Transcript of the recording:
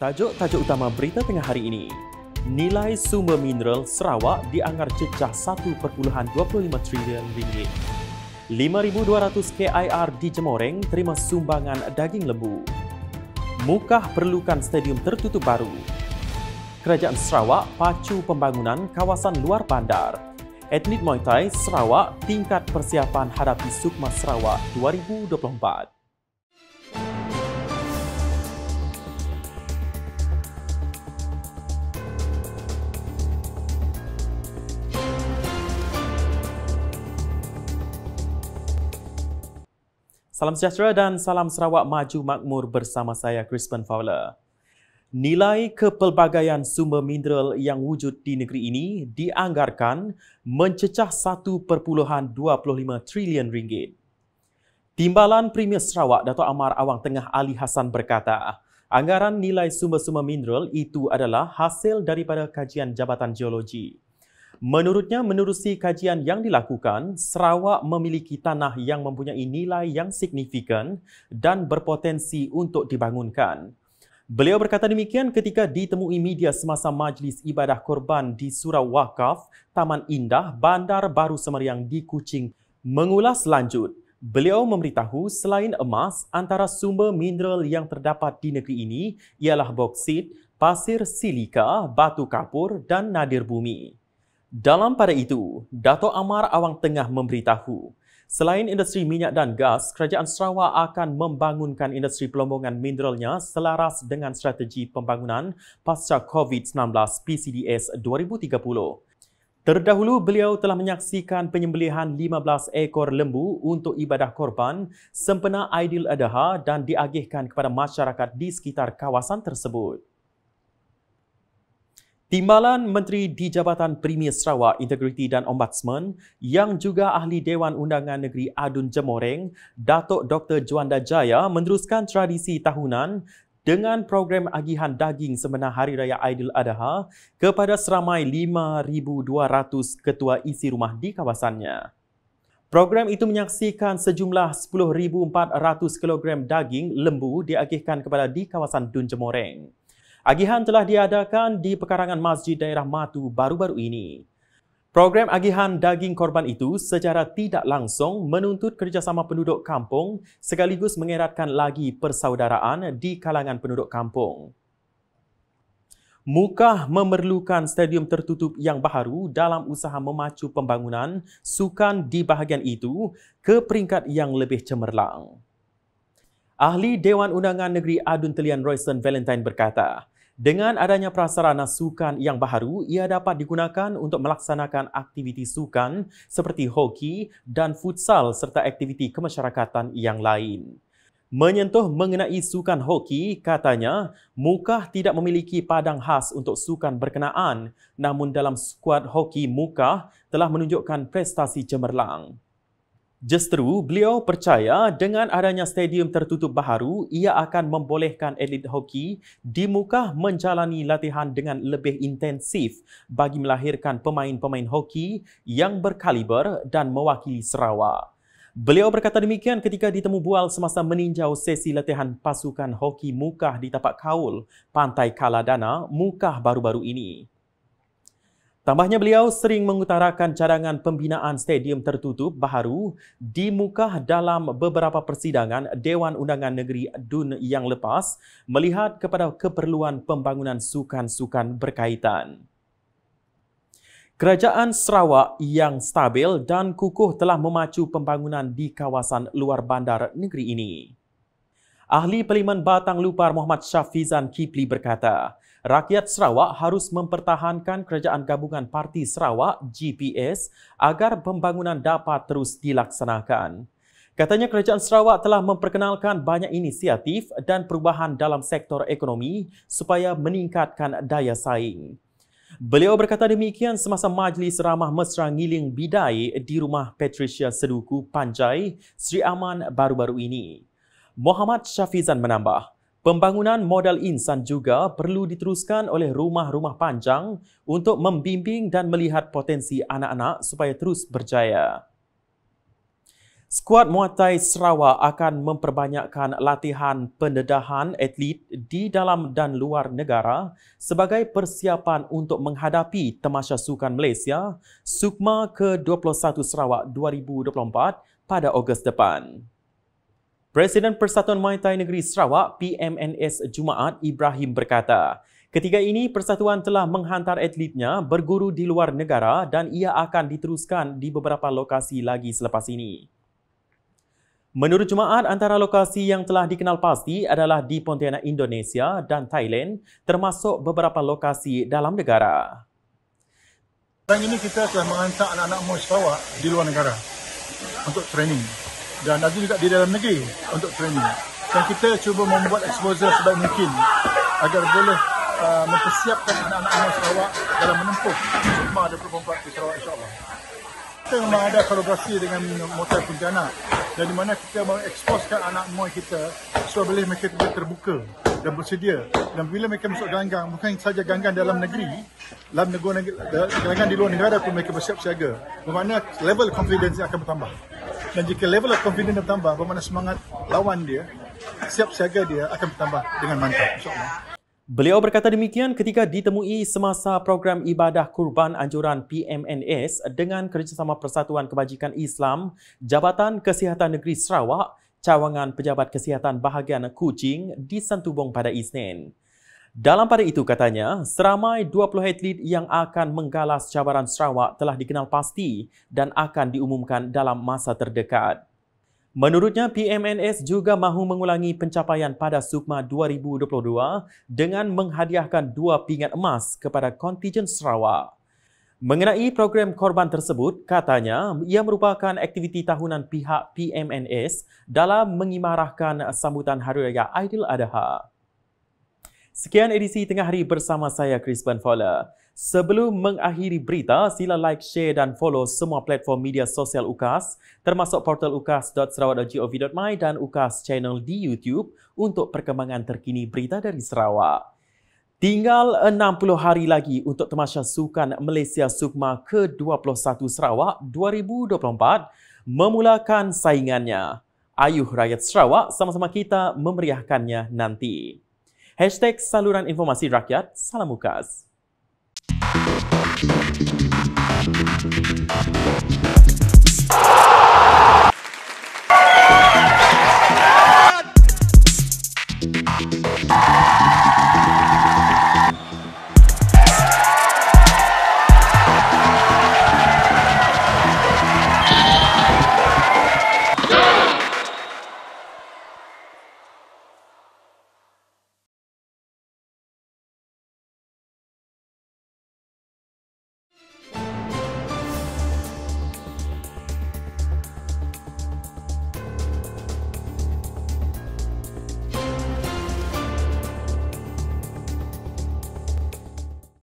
Tajuk-tajuk utama berita tengah hari ini. Nilai sumber mineral Sarawak dianggar cecah 1.25 trilion ringgit. 5200 KIR di Jemoreng terima sumbangan daging lembu. Mukah perlukan stadium tertutup baru. Kerajaan Sarawak pacu pembangunan kawasan luar bandar. Etnik Muay Thai Sarawak tingkat persiapan hadapi Sukma Sarawak 2024. Salam sejahtera dan salam Sarawak maju makmur bersama saya Crispin Fowler. Nilai kepelbagaian sumber mineral yang wujud di negeri ini dianggarkan mencecah 1.25 trilion ringgit. Timbalan Premier Sarawak Dato' Amar Awang Tengah Ali Hassan berkata, anggaran nilai sumber-sumber mineral itu adalah hasil daripada kajian Jabatan Geologi. Menurutnya, menerusi kajian yang dilakukan, Sarawak memiliki tanah yang mempunyai nilai yang signifikan dan berpotensi untuk dibangunkan. Beliau berkata demikian ketika ditemui media semasa majlis ibadah korban di Surau Wakaf, Taman Indah, Bandar Baru Semeriang di Kuching. Mengulas lanjut, beliau memberitahu selain emas, antara sumber mineral yang terdapat di negeri ini ialah boksit, pasir silika, batu kapur dan nadir bumi. Dalam pada itu, Dato Amar Awang Tengah memberitahu, selain industri minyak dan gas, kerajaan Sarawak akan membangunkan industri pelombongan mineralnya selaras dengan strategi pembangunan pasca COVID-19 PCDS 2030. Terdahulu beliau telah menyaksikan penyembelihan 15 ekor lembu untuk ibadah korban sempena Aidil Adha dan diagihkan kepada masyarakat di sekitar kawasan tersebut. Timbalan Menteri di Jabatan Premier Sarawak Integriti dan Ombudsman yang juga ahli Dewan Undangan Negeri Adun Jemoreng, Datuk Dr. Juanda Jaya meneruskan tradisi tahunan dengan program agihan daging semena Hari Raya Aidil Adha kepada seramai 5,200 ketua isi rumah di kawasannya. Program itu menyaksikan sejumlah 10,400 kg daging lembu diagihkan kepada di kawasan Dun Jemoreng. Agihan telah diadakan di pekarangan masjid daerah Matu baru-baru ini. Program agihan daging korban itu secara tidak langsung menuntut kerjasama penduduk kampung sekaligus mengeratkan lagi persaudaraan di kalangan penduduk kampung. Mukah memerlukan stadium tertutup yang baru dalam usaha memacu pembangunan sukan di bahagian itu ke peringkat yang lebih cemerlang. Ahli Dewan Undangan Negeri Adun Telian Royston Valentine berkata, dengan adanya prasarana sukan yang baru, ia dapat digunakan untuk melaksanakan aktiviti sukan seperti hoki dan futsal serta aktiviti kemasyarakatan yang lain. Menyentuh mengenai sukan hoki, katanya, Muka tidak memiliki padang khas untuk sukan berkenaan, namun dalam skuad hoki Muka telah menunjukkan prestasi cemerlang. Justru beliau percaya dengan adanya stadium tertutup baharu ia akan membolehkan elit hoki di muka menjalani latihan dengan lebih intensif bagi melahirkan pemain-pemain hoki yang berkaliber dan mewakili Sarawak. Beliau berkata demikian ketika ditemu bual semasa meninjau sesi latihan pasukan hoki Mukah di tapak kaul Pantai Kaladana Mukah baru-baru ini. Tambahnya beliau sering mengutarakan cadangan pembinaan stadium tertutup baru di muka dalam beberapa persidangan Dewan Undangan Negeri DUN yang lepas melihat kepada keperluan pembangunan sukan-sukan berkaitan. Kerajaan Sarawak yang stabil dan kukuh telah memacu pembangunan di kawasan luar bandar negeri ini. Ahli Parlimen Batang Lupar Muhammad Syafizan Kipli berkata, Rakyat Sarawak harus mempertahankan Kerajaan Gabungan Parti Sarawak GPS agar pembangunan dapat terus dilaksanakan. Katanya Kerajaan Sarawak telah memperkenalkan banyak inisiatif dan perubahan dalam sektor ekonomi supaya meningkatkan daya saing. Beliau berkata demikian semasa majlis ramah mesra ngiling bidai di rumah Patricia Seduku Panjai, Sri Aman baru-baru ini. Muhammad Syafizan menambah, Pembangunan modal insan juga perlu diteruskan oleh rumah-rumah panjang untuk membimbing dan melihat potensi anak-anak supaya terus berjaya. Skuad Muay Thai Sarawak akan memperbanyakkan latihan pendedahan atlet di dalam dan luar negara sebagai persiapan untuk menghadapi Temasya Sukan Malaysia Sukma ke-21 Sarawak 2024 pada Ogos depan. Presiden Persatuan Muay Thai Negeri Sarawak PMNS Jumaat Ibrahim berkata, ketika ini persatuan telah menghantar atletnya berguru di luar negara dan ia akan diteruskan di beberapa lokasi lagi selepas ini. Menurut Jumaat, antara lokasi yang telah dikenal pasti adalah di Pontianak, Indonesia dan Thailand termasuk beberapa lokasi dalam negara. Sekarang ini kita telah menghantar anak-anak Mui Sarawak di luar negara untuk training dan ada juga di dalam negeri untuk training. Dan kita cuba membuat exposure sebaik mungkin agar boleh uh, mempersiapkan anak-anak Angah Sarawak dalam menempuh Sukma 24 di Sarawak insyaAllah. Kita memang ada kolaborasi dengan Motel Puntiana dan di mana kita mengeksposkan anak moy kita supaya boleh mereka terbuka dan bersedia. Dan bila mereka masuk ganggang, bukan sahaja ganggang dalam negeri, dalam negara, ganggang di luar negara pun mereka bersiap siaga. Bermakna level confidence akan bertambah dan jika level of confidence dia bertambah bagaimana semangat lawan dia siap siaga dia akan bertambah dengan mantap insyaallah Beliau berkata demikian ketika ditemui semasa program ibadah kurban anjuran PMNS dengan kerjasama Persatuan Kebajikan Islam, Jabatan Kesihatan Negeri Sarawak, Cawangan Pejabat Kesihatan Bahagian Kuching di Santubong pada Isnin. Dalam pada itu katanya, seramai 20 atlet yang akan menggalas cabaran Sarawak telah dikenal pasti dan akan diumumkan dalam masa terdekat. Menurutnya, PMNS juga mahu mengulangi pencapaian pada Sukma 2022 dengan menghadiahkan dua pingat emas kepada kontijen Sarawak. Mengenai program korban tersebut, katanya ia merupakan aktiviti tahunan pihak PMNS dalam mengimarahkan sambutan Hari Raya Aidil Adha. Sekian edisi tengah hari bersama saya Crispin Fowler. Sebelum mengakhiri berita, sila like, share dan follow semua platform media sosial UKAS termasuk portal ukas.sarawak.gov.my dan UKAS channel di YouTube untuk perkembangan terkini berita dari Sarawak. Tinggal 60 hari lagi untuk Temasya Sukan Malaysia Sukma ke-21 Sarawak 2024 memulakan saingannya. Ayuh rakyat Sarawak sama-sama kita memeriahkannya nanti. Hashtag Saluran Informasi Rakyat, Salam Ukas. Thank you.